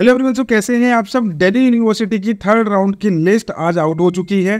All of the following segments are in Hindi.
हेलो एवरीवन सो कैसे हैं आप सब दिल्ली यूनिवर्सिटी की थर्ड राउंड की लिस्ट आज आउट हो चुकी है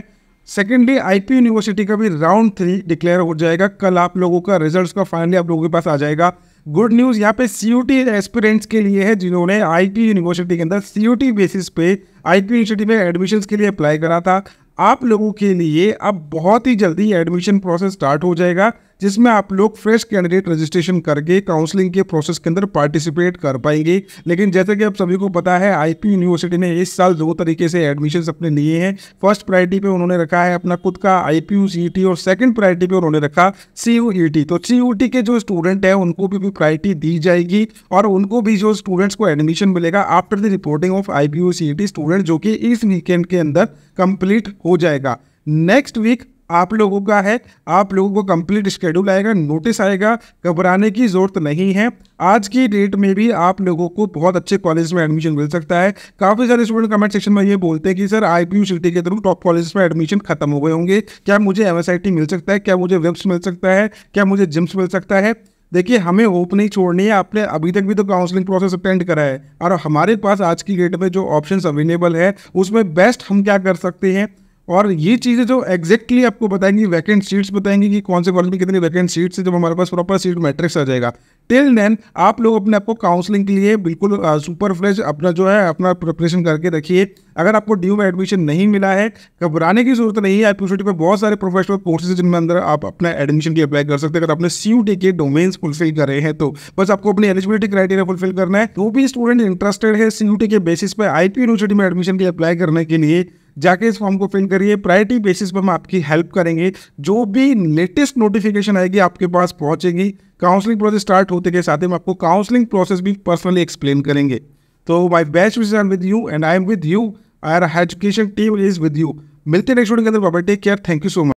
सेकेंडली आईपी यूनिवर्सिटी का भी राउंड थ्री डिक्लेयर हो जाएगा कल आप लोगों का रिजल्ट्स का फाइनली आप लोगों के पास आ जाएगा गुड न्यूज़ यहाँ पे सीयूटी एस्पिरेंट्स के लिए है जिन्होंने आईपी यूनिवर्सिटी के अंदर सीयूटी बेसिस पे आईपी यूनिवर्सिटी में एडमिशन के लिए अप्लाई करा था आप लोगों के लिए अब बहुत ही जल्दी एडमिशन प्रोसेस स्टार्ट हो जाएगा जिसमें आप लोग फ्रेश कैंडिडेट रजिस्ट्रेशन करके काउंसलिंग के प्रोसेस के अंदर पार्टिसिपेट कर पाएंगे लेकिन जैसे कि आप सभी को पता है आईपी यूनिवर्सिटी ने इस साल दो तरीके से एडमिशन अपने लिए हैं फर्स्ट प्रायोरिटी पे उन्होंने रखा है अपना खुद का आई पी e और सेकेंड प्रायोरिटी पर उन्होंने रखा सी e तो सी e के जो स्टूडेंट हैं उनको भी, प्रायरिटी प्रायोरिटी दी जाएगी और उनको भी जो स्टूडेंट्स को एडमिशन मिलेगा after the reporting of I P student जो कि इस वीकेंड के अंदर कंप्लीट हो जाएगा नेक्स्ट वीक आप लोगों का है आप लोगों को कंप्लीट शेड्यूल आएगा नोटिस आएगा घबराने की ज़रूरत नहीं है आज की डेट में भी आप लोगों को बहुत अच्छे कॉलेज में एडमिशन मिल सकता है काफ़ी सारे स्टूडेंट कमेंट सेक्शन में ये बोलते हैं कि सर आई पी सिटी के थ्रू टॉप कॉलेज में एडमिशन खत्म हो गए होंगे क्या मुझे एम मिल सकता है क्या मुझे वेब्स मिल सकता है क्या मुझे जिम्स मिल सकता है देखिए हमें होप नहीं छोड़नी है आपने अभी तक भी तो काउंसलिंग प्रोसेस अटेंड करा है और हमारे पास आज की डेट में जो ऑप्शन अवेलेबल है उसमें बेस्ट हम क्या कर सकते हैं और ये चीज़ें जो एग्जैक्टली आपको बताएंगी वैकेंट सीट्स बताएंगी कि कौन से कॉलेज में कितनी वैकेंट सीट्स है जब हमारे पास प्रॉपर सीट मैट्रिक्स आ जाएगा टिल देन आप लोग अपने आपको काउंसलिंग के लिए बिल्कुल सुपर फ्रेश अपना जो है अपना प्रिपरेशन करके रखिए अगर आपको ड्यू में एडमिशन नहीं मिला है घबराने की जरूरत नहीं है यूनिवर्सिटी पर बहुत सारे प्रोफेशनल कोर्सेज है जिनमें अंदर आप अपना एडमिशन की अप्लाई कर सकते हैं अगर आपने सी के डोमेन्स फुलफिल कर रहे हैं तो बस आपको अपनी एलिजिबिलिटी क्राइटेरिया फुलफिल करना है जो भी स्टूडेंट इंटरेस्टेड है सी के बेसिस पर आई यूनिवर्सिटी में एडमिशन की अप्लाई करने के लिए जाके इस फॉर्म को फिल करिए प्रायोरिटी बेसिस पर हम आपकी हेल्प करेंगे जो भी लेटेस्ट नोटिफिकेशन आएगी आपके पास पहुंचेगी काउंसलिंग प्रोसेस स्टार्ट होते के साथ ही हम आपको काउंसलिंग प्रोसेस भी पर्सनली एक्सप्लेन करेंगे तो my best wishes are with you and I am with you our education team is with you मिलते नेक्स्ट वीडियो के अंदर take care thank you so much